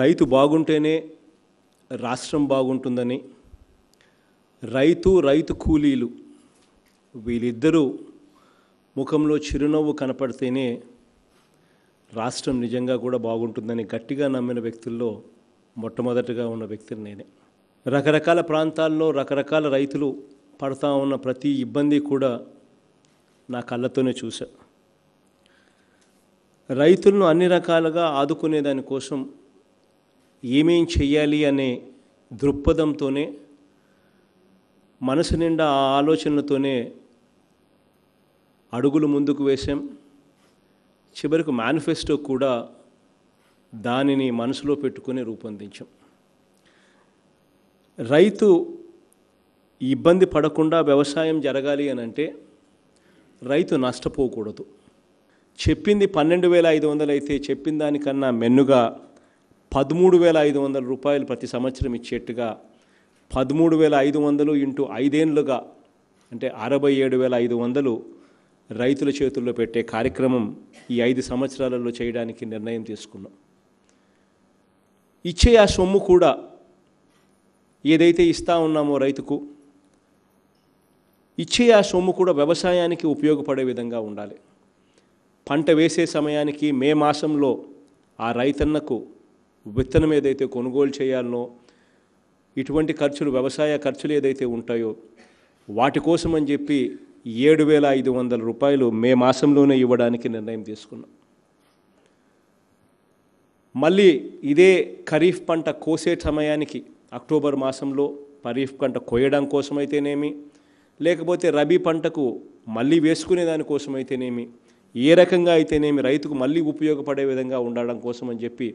రైతు బాగుంటేనే రాష్ట్రం బాగుంటుందని రైతు రైతు కూలీలు వీళ్ళిద్దరూ ముఖంలో చిరునవ్వు కనపడితేనే రాష్ట్రం నిజంగా కూడా బాగుంటుందని గట్టిగా నమ్మిన వ్యక్తుల్లో మొట్టమొదటిగా ఉన్న వ్యక్తిని నేనే రకరకాల ప్రాంతాల్లో రకరకాల రైతులు పడతా ఉన్న ప్రతి ఇబ్బంది కూడా నా కళ్ళతోనే చూశా రైతులను అన్ని రకాలుగా ఆదుకునే కోసం ఏమేం చేయాలి అనే దృక్పథంతోనే మనసు నిండా ఆ ఆలోచనలతోనే అడుగులు ముందుకు వేశాం చివరికి మేనిఫెస్టో కూడా దానిని మనసులో పెట్టుకుని రూపొందించాం రైతు ఇబ్బంది పడకుండా వ్యవసాయం జరగాలి అని అంటే రైతు నష్టపోకూడదు చెప్పింది పన్నెండు వేల ఐదు వందలు అయితే చెప్పిన దానికన్నా మెన్నుగా పదమూడు వేల ఐదు వందల రూపాయలు ప్రతి సంవత్సరం ఇచ్చేట్టుగా పదమూడు వేల ఐదు వందలు ఇంటూ ఐదేండ్లుగా అంటే అరవై ఏడు వేల ఐదు వందలు రైతుల చేతుల్లో పెట్టే కార్యక్రమం ఈ ఐదు సంవత్సరాలలో చేయడానికి నిర్ణయం తీసుకున్నాం ఇచ్చే ఆ సొమ్ము కూడా ఏదైతే ఇస్తా ఉన్నామో రైతుకు ఇచ్చే ఆ సొమ్ము కూడా వ్యవసాయానికి ఉపయోగపడే విధంగా ఉండాలి పంట వేసే సమయానికి మే మాసంలో ఆ రైతన్నకు విత్తనం ఏదైతే కొనుగోలు చేయాలనో ఇటువంటి ఖర్చులు వ్యవసాయ ఖర్చులు ఏదైతే ఉంటాయో వాటి కోసం అని చెప్పి ఏడు వేల ఐదు వందల రూపాయలు మే మాసంలోనే ఇవ్వడానికి నిర్ణయం తీసుకున్నాం మళ్ళీ ఇదే ఖరీఫ్ పంట కోసే సమయానికి అక్టోబర్ మాసంలో ఖరీఫ్ పంట కోయడం కోసమైతేనేమి లేకపోతే రబీ పంటకు మళ్ళీ వేసుకునే దానికోసమైతేనేమి ఏ రకంగా అయితేనేమి రైతుకు మళ్ళీ ఉపయోగపడే విధంగా ఉండడం కోసం అని చెప్పి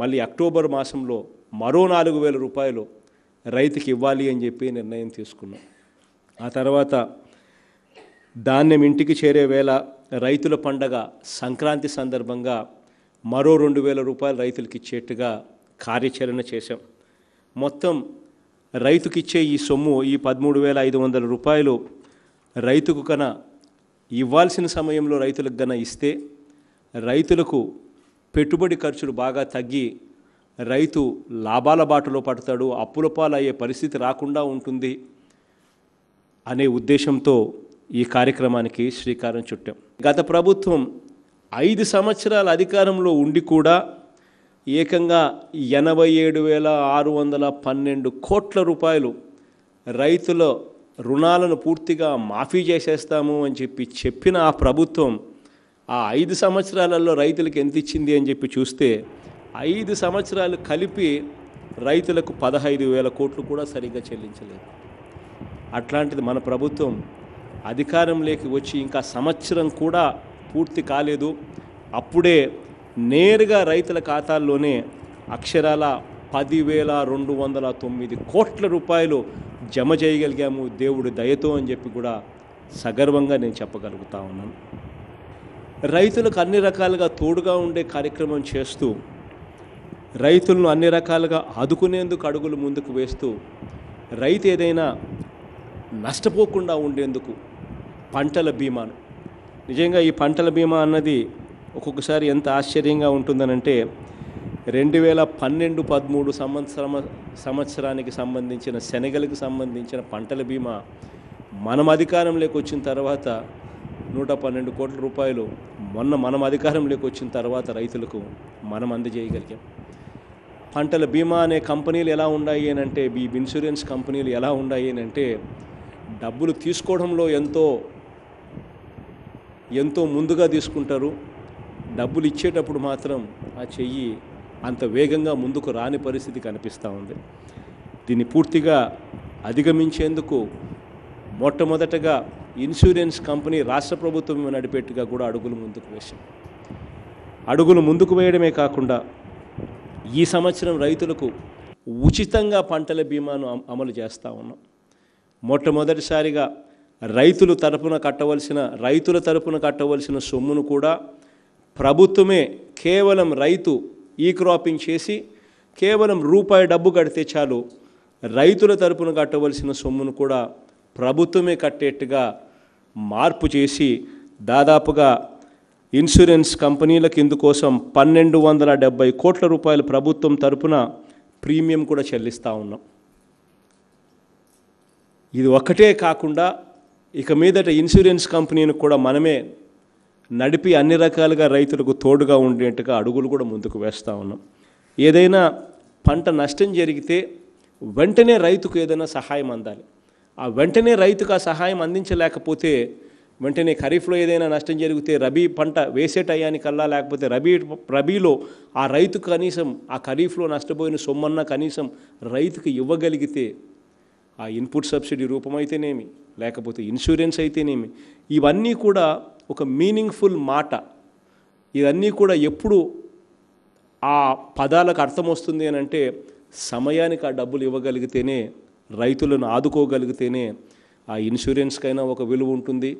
మళ్ళీ అక్టోబర్ మాసంలో మరో నాలుగు వేల రూపాయలు రైతుకి ఇవ్వాలి అని చెప్పి నిర్ణయం తీసుకున్నాం ఆ తర్వాత ధాన్యం ఇంటికి చేరే వేళ రైతుల పండగ సంక్రాంతి సందర్భంగా మరో రెండు వేల రూపాయలు రైతులకి ఇచ్చేట్టుగా కార్యాచరణ చేశాం మొత్తం రైతుకిచ్చే ఈ సొమ్ము ఈ పదమూడు వేల ఐదు వందల రూపాయలు రైతుకు కన ఇవ్వాల్సిన సమయంలో రైతులకు గన ఇస్తే రైతులకు పెట్టుబడి ఖర్చులు బాగా తగ్గి రైతు లాభాల బాటలో పడతాడు అప్పుల పాలయ్యే పరిస్థితి రాకుండా ఉంటుంది అనే ఉద్దేశంతో ఈ కార్యక్రమానికి శ్రీకారం చుట్టాం గత ప్రభుత్వం ఐదు సంవత్సరాల అధికారంలో ఉండి కూడా ఏకంగా ఎనభై ఏడు వేల ఆరు వందల పన్నెండు కోట్ల రూపాయలు రైతుల రుణాలను పూర్తిగా మాఫీ చేసేస్తాము అని చెప్పి చెప్పిన ఆ ప్రభుత్వం ఆ ఐదు సంవత్సరాలలో రైతులకు ఎంత ఇచ్చింది అని చెప్పి చూస్తే ఐదు సంవత్సరాలు కలిపి రైతులకు పదహైదు వేల కోట్లు కూడా సరిగ్గా చెల్లించలేదు అట్లాంటిది మన ప్రభుత్వం అధికారంలోకి వచ్చి ఇంకా సంవత్సరం కూడా పూర్తి కాలేదు అప్పుడే నేరుగా రైతుల ఖాతాల్లోనే అక్షరాల పదివేల రెండు వందల తొమ్మిది కోట్ల రూపాయలు జమ చేయగలిగాము దేవుడి దయతో అని చెప్పి కూడా సగర్వంగా నేను చెప్పగలుగుతా ఉన్నాను రైతులకు అన్ని రకాలుగా తోడుగా ఉండే కార్యక్రమం చేస్తూ రైతులను అన్ని రకాలుగా ఆదుకునేందుకు అడుగులు ముందుకు వేస్తూ రైతు ఏదైనా నష్టపోకుండా ఉండేందుకు పంటల బీమాను నిజంగా ఈ పంటల బీమా అన్నది ఒక్కొక్కసారి ఎంత ఆశ్చర్యంగా ఉంటుందనంటే రెండు వేల పన్నెండు పదమూడు సంవత్సర సంవత్సరానికి సంబంధించిన శనగలకు సంబంధించిన పంటల బీమా మనం అధికారంలోకి వచ్చిన తర్వాత నూట పన్నెండు కోట్ల రూపాయలు మొన్న మనం అధికారంలోకి వచ్చిన తర్వాత రైతులకు మనం అందజేయగలిగాం పంటల బీమా అనే కంపెనీలు ఎలా ఉన్నాయి అంటే ఈ ఇన్సూరెన్స్ కంపెనీలు ఎలా ఉన్నాయి అంటే డబ్బులు తీసుకోవడంలో ఎంతో ఎంతో ముందుగా తీసుకుంటారు డబ్బులు ఇచ్చేటప్పుడు మాత్రం ఆ చెయ్యి అంత వేగంగా ముందుకు రాని పరిస్థితి కనిపిస్తూ ఉంది దీన్ని పూర్తిగా అధిగమించేందుకు మొట్టమొదటగా ఇన్సూరెన్స్ కంపెనీ రాష్ట్ర ప్రభుత్వం నడిపేట్టుగా కూడా అడుగులు ముందుకు వేశాం అడుగులు ముందుకు వేయడమే కాకుండా ఈ సంవత్సరం రైతులకు ఉచితంగా పంటల బీమాను అమలు చేస్తూ ఉన్నాం మొట్టమొదటిసారిగా రైతులు తరపున కట్టవలసిన రైతుల తరపున కట్టవలసిన సొమ్మును కూడా ప్రభుత్వమే కేవలం రైతు ఈ క్రాపింగ్ చేసి కేవలం రూపాయి డబ్బు కడితే చాలు రైతుల తరపున కట్టవలసిన సొమ్మును కూడా ప్రభుత్వమే కట్టేట్టుగా మార్పు చేసి దాదాపుగా ఇన్సూరెన్స్ కంపెనీలకు ఇందుకోసం పన్నెండు వందల డెబ్బై కోట్ల రూపాయలు ప్రభుత్వం తరపున ప్రీమియం కూడా చెల్లిస్తూ ఉన్నాం ఇది ఒక్కటే కాకుండా ఇక మీదట ఇన్సూరెన్స్ కంపెనీని కూడా మనమే నడిపి అన్ని రకాలుగా రైతులకు తోడుగా ఉండేట్టుగా అడుగులు కూడా ముందుకు వేస్తూ ఉన్నాం ఏదైనా పంట నష్టం జరిగితే వెంటనే రైతుకు ఏదైనా సహాయం అందాలి ఆ వెంటనే రైతుకు ఆ సహాయం అందించలేకపోతే వెంటనే ఖరీఫ్లో ఏదైనా నష్టం జరిగితే రబీ పంట వేసే టయానికల్లా లేకపోతే రబీ రబీలో ఆ రైతు కనీసం ఆ ఖరీఫ్లో నష్టపోయిన సొమ్మన్న కనీసం రైతుకు ఇవ్వగలిగితే ఆ ఇన్పుట్ సబ్సిడీ రూపమైతేనేమి లేకపోతే ఇన్సూరెన్స్ అయితేనేమి ఇవన్నీ కూడా ఒక మీనింగ్ఫుల్ మాట ఇవన్నీ కూడా ఎప్పుడు ఆ పదాలకు అర్థం వస్తుంది అని అంటే సమయానికి ఆ డబ్బులు ఇవ్వగలిగితేనే రైతులను ఆదుకోగలిగితేనే ఆ ఇన్సూరెన్స్కైనా ఒక విలువ ఉంటుంది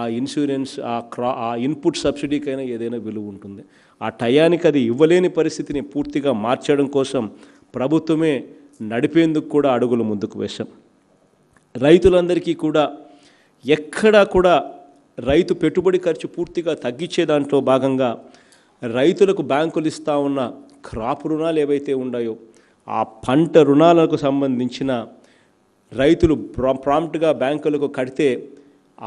ఆ ఇన్సూరెన్స్ ఆ క్రా ఆ ఇన్పుట్ సబ్సిడీకైనా ఏదైనా విలువ ఉంటుంది ఆ టయానికి అది ఇవ్వలేని పరిస్థితిని పూర్తిగా మార్చడం కోసం ప్రభుత్వమే నడిపేందుకు కూడా అడుగులు ముందుకు వేశాం రైతులందరికీ కూడా ఎక్కడా కూడా రైతు పెట్టుబడి ఖర్చు పూర్తిగా తగ్గించే దాంట్లో భాగంగా రైతులకు బ్యాంకులు ఇస్తూ ఉన్న క్రాప్ రుణాలు ఏవైతే ఉన్నాయో ఆ పంట రుణాలకు సంబంధించిన రైతులు ప్రాంప్ట్గా బ్యాంకులకు కడితే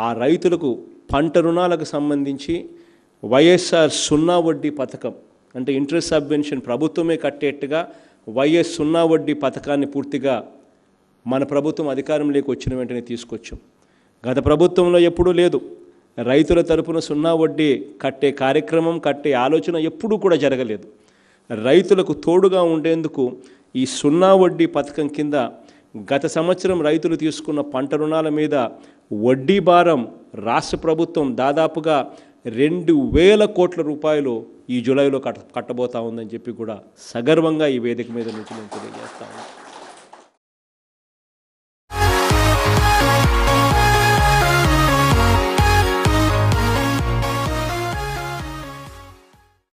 ఆ రైతులకు పంట రుణాలకు సంబంధించి వైఎస్ఆర్ సున్నా వడ్డీ పథకం అంటే ఇంట్రెస్ట్ సబ్వెన్షన్ ప్రభుత్వమే కట్టేట్టుగా వైఎస్ సున్నా వడ్డీ పథకాన్ని పూర్తిగా మన ప్రభుత్వం అధికారంలోకి వచ్చిన వెంటనే తీసుకొచ్చాం గత ప్రభుత్వంలో ఎప్పుడూ లేదు రైతుల తరపున సున్నా వడ్డీ కట్టే కార్యక్రమం కట్టే ఆలోచన ఎప్పుడూ కూడా జరగలేదు రైతులకు తోడుగా ఉండేందుకు ఈ సున్నా వడ్డీ పథకం కింద గత సంవత్సరం రైతులు తీసుకున్న పంట రుణాల మీద వడ్డీ భారం రాష్ట్ర ప్రభుత్వం దాదాపుగా రెండు వేల కోట్ల రూపాయలు ఈ జూలైలో కట్ట కట్టబోతా ఉందని చెప్పి కూడా సగర్వంగా ఈ వేదిక మీద నుంచి నేను తెలియజేస్తాను